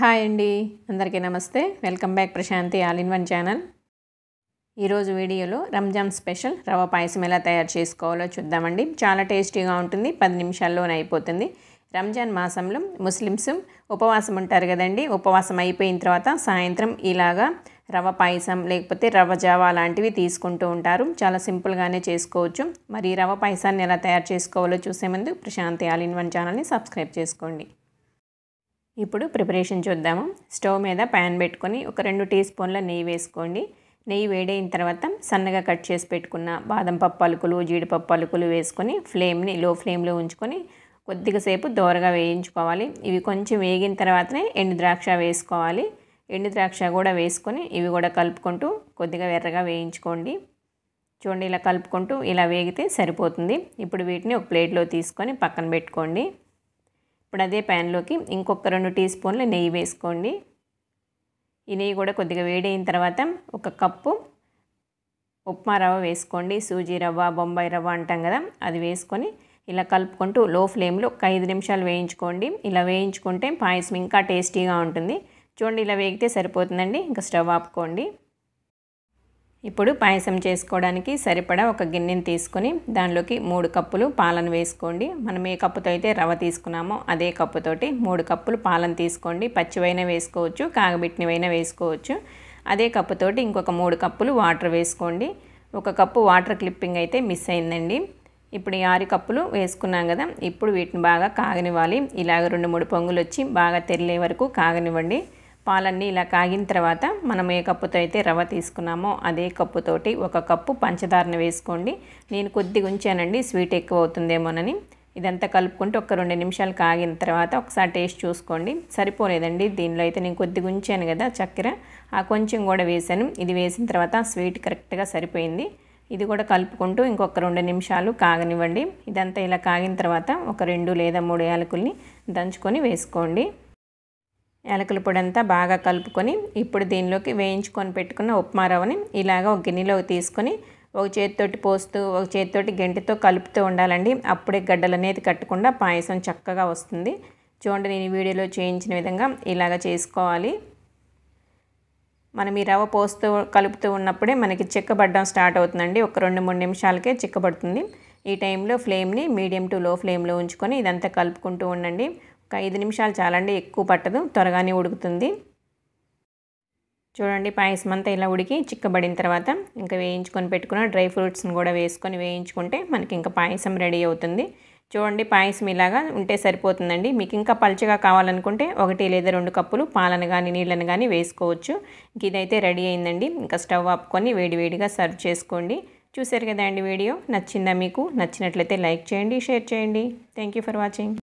hi అండి అందరికీ నమస్తే welcome back Prashanthi all in one channel ఈరోజు వీడియోలో రంజాన్ స్పెషల్ రవ పాయసం ఎలా తయారు చేసుకోవాలో చూద్దామండి చాలా టేస్టీగా ఉంటుంది పది నిమిషాల్లోనే అయిపోతుంది రంజాన్ మాసంలో ముస్లిమ్స్ ఉపవాసం ఉంటారు కదండి ఉపవాసం అయిపోయిన తర్వాత సాయంత్రం ఇలాగా రవ పాయసం లేకపోతే రవ జావా లాంటివి తీసుకుంటూ ఉంటారు చాలా సింపుల్గానే చేసుకోవచ్చు మరి రవ పాయసాన్ని ఎలా తయారు చేసుకోవాలో చూసే ముందు ప్రశాంతి ఆల్ ఇన్ వన్ ఛానల్ని సబ్స్క్రైబ్ చేసుకోండి ఇప్పుడు ప్రిపరేషన్ చూద్దాము స్టవ్ మీద ప్యాన్ పెట్టుకొని ఒక రెండు టీ స్పూన్ల నెయ్యి వేసుకోండి నెయ్యి వేడైన తర్వాత సన్నగా కట్ చేసి పెట్టుకున్న బాదం పప్పు అలుకులు జీడిపప్పు అలుకులు వేసుకొని ఫ్లేమ్ని లో ఫ్లేమ్లో ఉంచుకొని కొద్దిగా సేపు దోరగా వేయించుకోవాలి ఇవి కొంచెం వేగిన తర్వాతనే ఎండు ద్రాక్ష వేసుకోవాలి ఎండు ద్రాక్ష కూడా వేసుకొని ఇవి కూడా కలుపుకుంటూ కొద్దిగా ఎర్రగా వేయించుకోండి చూడండి ఇలా కలుపుకుంటూ ఇలా వేగితే సరిపోతుంది ఇప్పుడు వీటిని ఒక ప్లేట్లో తీసుకొని పక్కన పెట్టుకోండి ఇప్పుడు అదే ప్యాన్లోకి ఇంకొక రెండు టీ స్పూన్లు నెయ్యి వేసుకోండి ఈ నెయ్యి కూడా కొద్దిగా వేడైన తర్వాత ఒక కప్పు ఉప్మా రవ్వ వేసుకోండి సూజీ రవ్వ బొంబాయి రవ్వ అంటాం కదా అది వేసుకొని ఇలా కలుపుకుంటూ లో ఫ్లేమ్లో ఒక ఐదు నిమిషాలు వేయించుకోండి ఇలా వేయించుకుంటే పాయసం ఇంకా టేస్టీగా ఉంటుంది చూడండి ఇలా వేగితే సరిపోతుందండి ఇంకా స్టవ్ ఆపుకోండి ఇప్పుడు పాయసం చేసుకోవడానికి సరిపడా ఒక గిన్నెని తీసుకొని దానిలోకి మూడు కప్పులు పాలను వేసుకోండి మనం ఏ కప్పుతో అయితే రవ తీసుకున్నామో అదే కప్పుతోటి మూడు కప్పులు పాలను తీసుకోండి పచ్చివైన వేసుకోవచ్చు కాగబెట్టినవైనా వేసుకోవచ్చు అదే కప్పుతోటి ఇంకొక మూడు కప్పులు వాటర్ వేసుకోండి ఒక కప్పు వాటర్ క్లిప్పింగ్ అయితే మిస్ అయిందండి ఇప్పుడు ఈ ఆరు కప్పులు వేసుకున్నాం కదా ఇప్పుడు వీటిని బాగా కాగనివ్వాలి ఇలాగ రెండు మూడు పొంగులు వచ్చి బాగా తెరిలే వరకు కాగనివ్వండి పాలన్నీ ఇలా కాగిన తర్వాత మనం ఏ కప్పుతో అయితే రవ్వ తీసుకున్నామో అదే కప్పుతోటి ఒక కప్పు పంచదారను వేసుకోండి నేను కొద్దిగా ఉంచానండి స్వీట్ ఎక్కువ అవుతుందేమోనని ఇదంతా కలుపుకుంటే ఒక రెండు నిమిషాలు కాగిన తర్వాత ఒకసారి టేస్ట్ చూసుకోండి సరిపోలేదండి దీనిలో అయితే నేను కొద్దిగా ఉంచాను కదా చక్కెర ఆ కొంచెం కూడా వేసాను ఇది వేసిన తర్వాత స్వీట్ కరెక్ట్గా సరిపోయింది ఇది కూడా కలుపుకుంటూ ఇంకొక రెండు నిమిషాలు కాగనివ్వండి ఇదంతా ఇలా కాగిన తర్వాత ఒక రెండు లేదా మూడు యాలకుల్ని దంచుకొని వేసుకోండి యాలకుల పొడి అంతా బాగా కలుపుకొని ఇప్పుడు దీనిలోకి వేయించుకొని పెట్టుకున్న ఉప్మా రవ్వని ఇలాగ ఒక గిన్నెలోకి తీసుకొని ఒక చేతితోటి పోస్తూ ఒక చేతితోటి గెంటితో కలుపుతూ ఉండాలండి అప్పుడే గడ్డలు అనేది కట్టకుండా పాయసం చక్కగా వస్తుంది చూడండి నేను వీడియోలో చేయించిన విధంగా ఇలాగ చేసుకోవాలి మనం ఈ రవ్వ పోస్తూ కలుపుతూ ఉన్నప్పుడే మనకి చిక్కబడడం స్టార్ట్ అవుతుందండి ఒక రెండు మూడు నిమిషాలకే చిక్కబడుతుంది ఈ టైంలో ఫ్లేమ్ని మీడియం టు లో ఫ్లేమ్లో ఉంచుకొని ఇదంతా కలుపుకుంటూ ఉండండి ఒక ఐదు నిమిషాలు చాలండి ఎక్కువ పట్టదు త్వరగానే ఉడుకుతుంది చూడండి పాయసం అంతా ఇలా ఉడికి చిక్కబడిన తర్వాత ఇంకా వేయించుకొని పెట్టుకున్న డ్రై ఫ్రూట్స్ని కూడా వేసుకొని వేయించుకుంటే మనకి ఇంకా పాయసం రెడీ అవుతుంది చూడండి పాయసం ఇలాగా ఉంటే సరిపోతుందండి మీకు ఇంకా పలుచగా కావాలనుకుంటే ఒకటి లేదా రెండు కప్పులు పాలను కానీ నీళ్ళను కానీ వేసుకోవచ్చు ఇదైతే రెడీ అయిందండి ఇంకా స్టవ్ ఆపుకొని వేడివేడిగా సర్వ్ చేసుకోండి చూసారు కదా అండి వీడియో నచ్చిందా మీకు నచ్చినట్లయితే లైక్ చేయండి షేర్ చేయండి థ్యాంక్ ఫర్ వాచింగ్